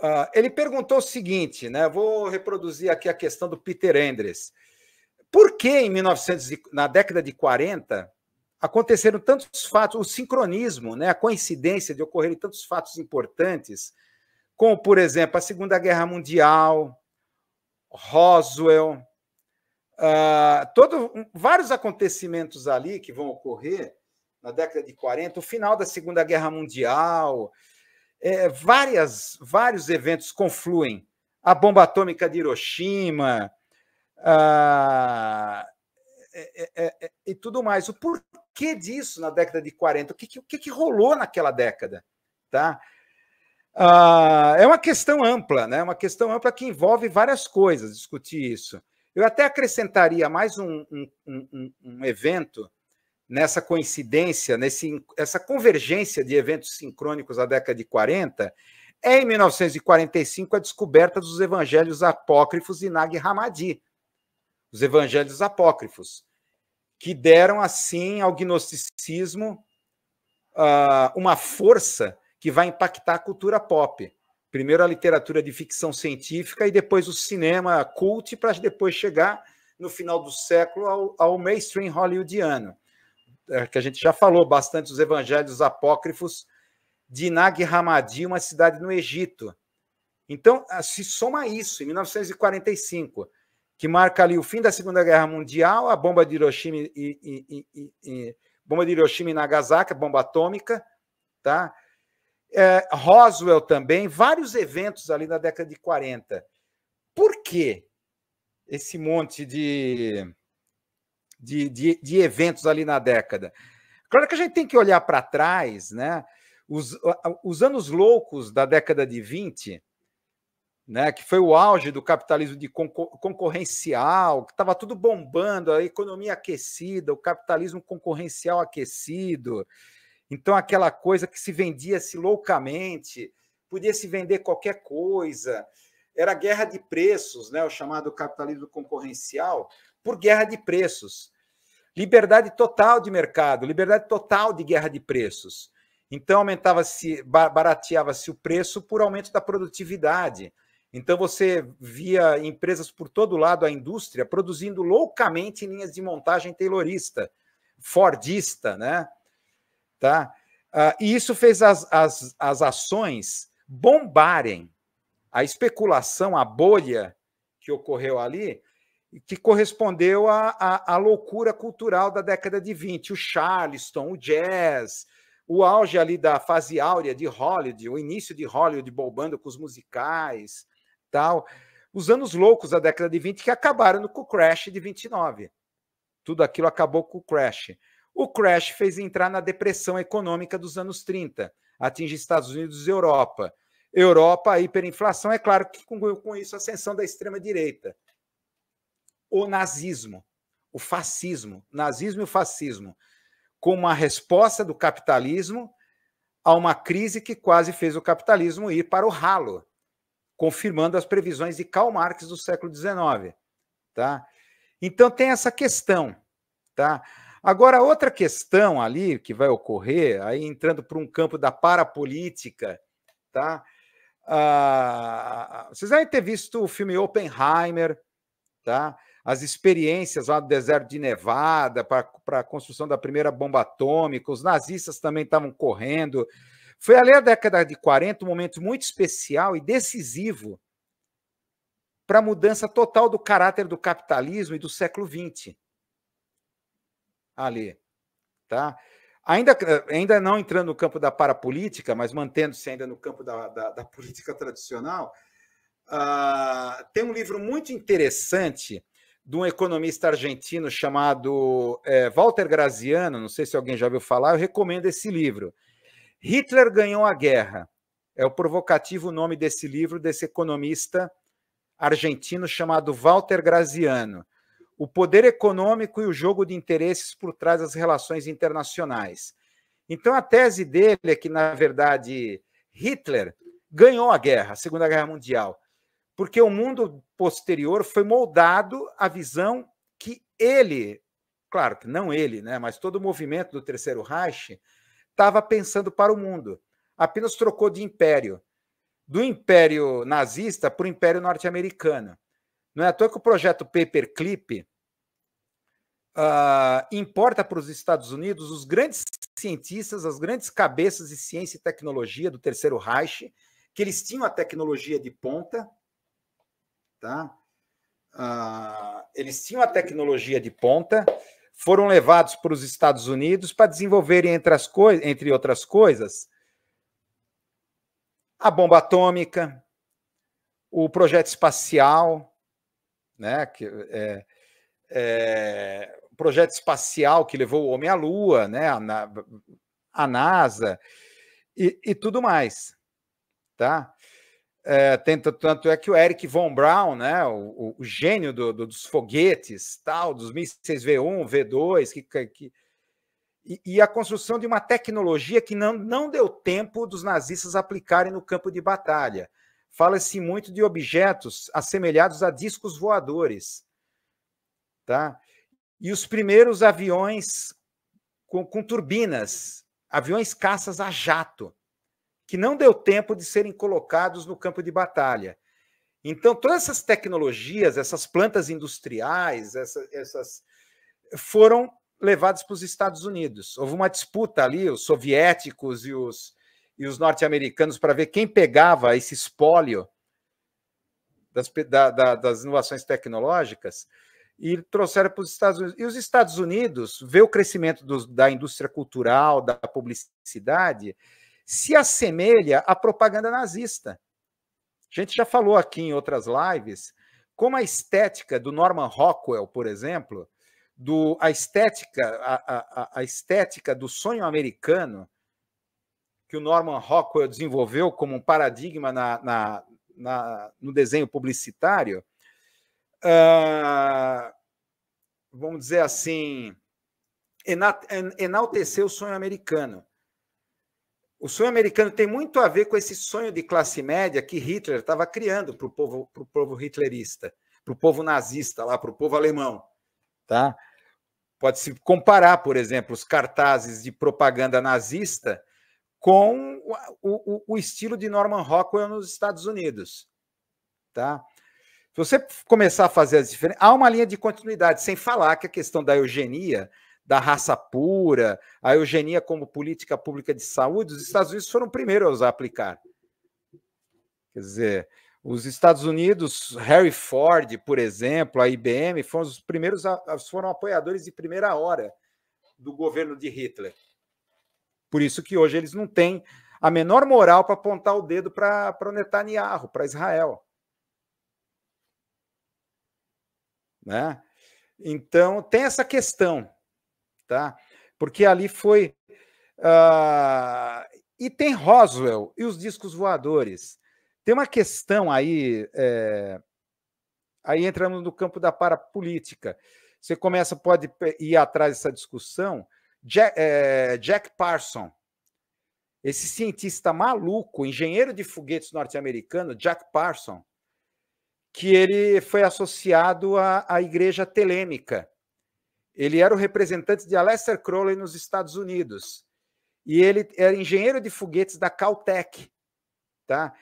Ah, ele perguntou o seguinte, né? Vou reproduzir aqui a questão do Peter Endres. Por que em 1900, na década de 40, aconteceram tantos fatos, o sincronismo, né? A coincidência de ocorrerem tantos fatos importantes, como por exemplo a Segunda Guerra Mundial, Roswell, uh, todo, um, vários acontecimentos ali que vão ocorrer na década de 40, o final da Segunda Guerra Mundial é, várias, vários eventos confluem. A bomba atômica de Hiroshima a, é, é, é, é e tudo mais. O porquê disso na década de 40? O que, o que, que rolou naquela década? Tá? Ah, é uma questão ampla, né? Uma questão ampla que envolve várias coisas, discutir isso. Eu até acrescentaria mais um, um, um, um evento nessa coincidência, nesse, essa convergência de eventos sincrônicos da década de 40, é em 1945 a descoberta dos evangelhos apócrifos de Nag Hammadi, os evangelhos apócrifos, que deram assim ao gnosticismo uh, uma força que vai impactar a cultura pop. Primeiro a literatura de ficção científica e depois o cinema cult, para depois chegar no final do século ao, ao mainstream hollywoodiano. É, que a gente já falou bastante, os evangelhos apócrifos de Nag Hammadi, uma cidade no Egito. Então, ah, se soma isso, em 1945, que marca ali o fim da Segunda Guerra Mundial, a bomba de Hiroshima e, e, e, e bomba de Hiroshima e Nagasaki, bomba atômica, tá? É, Roswell também, vários eventos ali na década de 40. Por que esse monte de de, de, de eventos ali na década. Claro que a gente tem que olhar para trás, né? Os, os anos loucos da década de 20, né, que foi o auge do capitalismo de concorrencial, que estava tudo bombando, a economia aquecida, o capitalismo concorrencial aquecido. Então, aquela coisa que se vendia-se loucamente, podia se vender qualquer coisa, era guerra de preços, né, o chamado capitalismo concorrencial por guerra de preços. Liberdade total de mercado, liberdade total de guerra de preços. Então aumentava-se, barateava-se o preço por aumento da produtividade. Então você via empresas por todo lado, a indústria produzindo loucamente linhas de montagem taylorista, fordista, né? Tá? Ah, e isso fez as, as, as ações bombarem. A especulação, a bolha que ocorreu ali, que correspondeu à, loucura cultural da década de 20, o Charleston, o jazz, o auge ali da fase áurea de Hollywood, o início de Hollywood bombando com os musicais, tal. Os anos loucos da década de 20 que acabaram com o crash de 29. Tudo aquilo acabou com o crash. O crash fez entrar na depressão econômica dos anos 30, atinge Estados Unidos e Europa. Europa, hiperinflação, é claro que com, com isso ascensão da extrema direita o nazismo, o fascismo, nazismo e o fascismo, como a resposta do capitalismo a uma crise que quase fez o capitalismo ir para o ralo, confirmando as previsões de Karl Marx do século XIX, tá? Então tem essa questão, tá? Agora outra questão ali que vai ocorrer, aí entrando para um campo da parapolítica, tá? Ah, vocês devem ter visto o filme Oppenheimer, tá? as experiências lá do deserto de Nevada para a construção da primeira bomba atômica, os nazistas também estavam correndo. Foi ali a década de 40 um momento muito especial e decisivo para a mudança total do caráter do capitalismo e do século XX. Ali, tá? Ainda, ainda não entrando no campo da parapolítica, mas mantendo-se ainda no campo da, da, da política tradicional, uh, tem um livro muito interessante de um economista argentino chamado é, Walter Graziano, não sei se alguém já ouviu falar, eu recomendo esse livro. Hitler ganhou a guerra. É o provocativo nome desse livro desse economista argentino chamado Walter Graziano. O poder econômico e o jogo de interesses por trás das relações internacionais. Então a tese dele é que na verdade Hitler ganhou a guerra, a Segunda Guerra Mundial porque o mundo posterior foi moldado à visão que ele, claro que não ele, né, mas todo o movimento do Terceiro Reich estava pensando para o mundo. Apenas trocou de império, do império nazista para o império norte-americano. Não é à toa que o projeto Paperclip uh, importa para os Estados Unidos os grandes cientistas, as grandes cabeças de ciência e tecnologia do Terceiro Reich, que eles tinham a tecnologia de ponta, Tá? Ah, eles tinham a tecnologia de ponta, foram levados para os Estados Unidos para desenvolverem, entre, as entre outras coisas, a bomba atômica, o projeto espacial, né? Que, é, é, projeto espacial que levou o homem à Lua, né? A, a NASA e, e, tudo mais, tá? É, tanto, tanto é que o Eric Von Braun, né, o, o gênio do, do, dos foguetes, tal, dos mísseis V1, V2, que, que e, e, a construção de uma tecnologia que não, não deu tempo dos nazistas aplicarem no campo de batalha. Fala-se muito de objetos assemelhados a discos voadores. Tá? E os primeiros aviões com, com turbinas, aviões caças a jato que não deu tempo de serem colocados no campo de batalha. Então, todas essas tecnologias, essas plantas industriais, essa, essas foram levadas para os Estados Unidos. Houve uma disputa ali, os soviéticos e os, e os norte-americanos, para ver quem pegava esse espólio das, da, da, das inovações tecnológicas e trouxeram para os Estados Unidos. E os Estados Unidos vê o crescimento da indústria cultural, da publicidade, se assemelha à propaganda nazista. A gente já falou aqui em outras lives como a estética do Norman Rockwell, por exemplo, do, a, estética, a, a, a estética do sonho americano que o Norman Rockwell desenvolveu como um paradigma na, na, na no desenho publicitário, uh, vamos dizer assim, enalteceu o sonho americano. O sonho americano tem muito a ver com esse sonho de classe média que Hitler estava criando para o povo, pro povo hitlerista, para o povo nazista, lá para o povo alemão. Tá? Pode-se comparar, por exemplo, os cartazes de propaganda nazista com o, o, o estilo de Norman Rockwell nos Estados Unidos. Tá? Se você começar a fazer as diferenças, há uma linha de continuidade, sem falar que a questão da eugenia da raça pura, a eugenia como política pública de saúde, os Estados Unidos foram o primeiro a aplicar. Quer dizer, os Estados Unidos, Harry Ford, por exemplo, a IBM, foram os primeiros, foram apoiadores de primeira hora do governo de Hitler. Por isso que hoje eles não têm a menor moral para apontar o dedo para o Netanyahu, para Israel. Né? Então, tem essa questão tá? Porque ali foi. Uh, e tem Roswell e os discos voadores. Tem uma questão aí. É, aí entramos no campo da parapolítica. Você começa, pode ir atrás dessa discussão. Jack, é, eh, Jack Parson, esse cientista maluco, engenheiro de foguetes norte-americano, Jack Parson, que ele foi associado à, à igreja telêmica ele era o representante de Aleister Crowley nos Estados Unidos. E ele era engenheiro de foguetes da Caltech. Tá?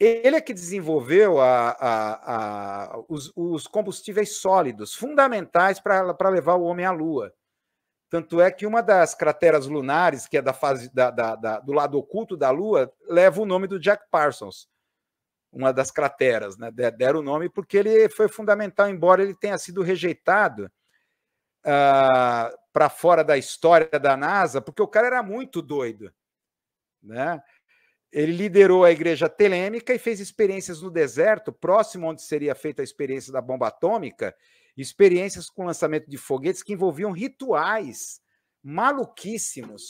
Ele é que desenvolveu a, a, a, os, os, combustíveis sólidos, fundamentais para levar o homem à Lua. Tanto é que uma das crateras lunares, que é da fase da, da, da, do lado oculto da Lua, leva o nome do Jack Parsons. Uma das crateras, né? deram o nome porque ele foi fundamental, embora ele tenha sido rejeitado uh, ah, para fora da história da NASA, porque o cara era muito doido. Né? Ele liderou a igreja telêmica e fez experiências no deserto, próximo onde seria feita a experiência da bomba atômica, experiências com lançamento de foguetes que envolviam rituais maluquíssimos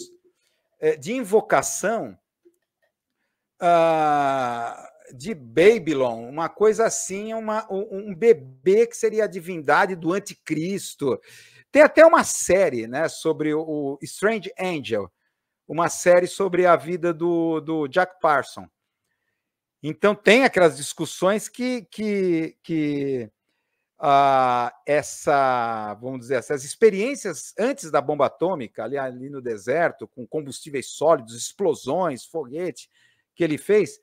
eh, de invocação uh, de Babylon, uma coisa assim, uma, um bebê que seria a divindade do anticristo. Tem até uma série né, sobre o Strange Angel, uma série sobre a vida do, do Jack Parson. Então tem aquelas discussões que, que, que uh, essa, vamos dizer, essas experiências antes da bomba atômica, ali, ali no deserto, com combustíveis sólidos, explosões, foguete que ele fez,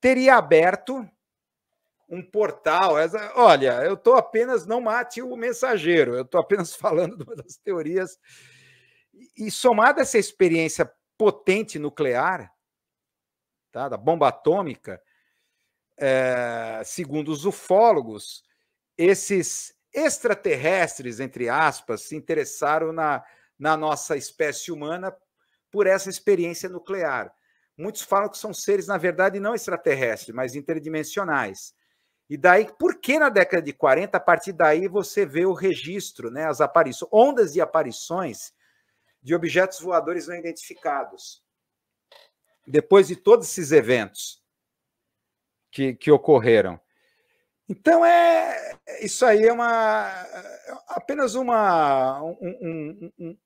teria aberto um portal. Essa, olha, eu estou apenas, não mate o mensageiro, eu estou apenas falando de uma das teorias. E, e somada essa experiência potente nuclear, tá, da bomba atômica, é, segundo os ufólogos, esses extraterrestres, entre aspas, se interessaram na, na nossa espécie humana por essa experiência nuclear. Muitos falam que são seres, na verdade, não extraterrestres, mas interdimensionais. E daí, por que na década de 40, a partir daí, você vê o registro, né, as aparições, ondas de aparições de objetos voadores não identificados? Depois de todos esses eventos que, que ocorreram. Então, é, isso aí é uma, apenas uma, um, um, um,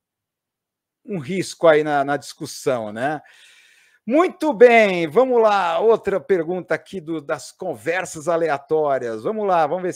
um risco aí na, na discussão, né? Muito bem, vamos lá. Outra pergunta aqui do, das conversas aleatórias. Vamos lá, vamos ver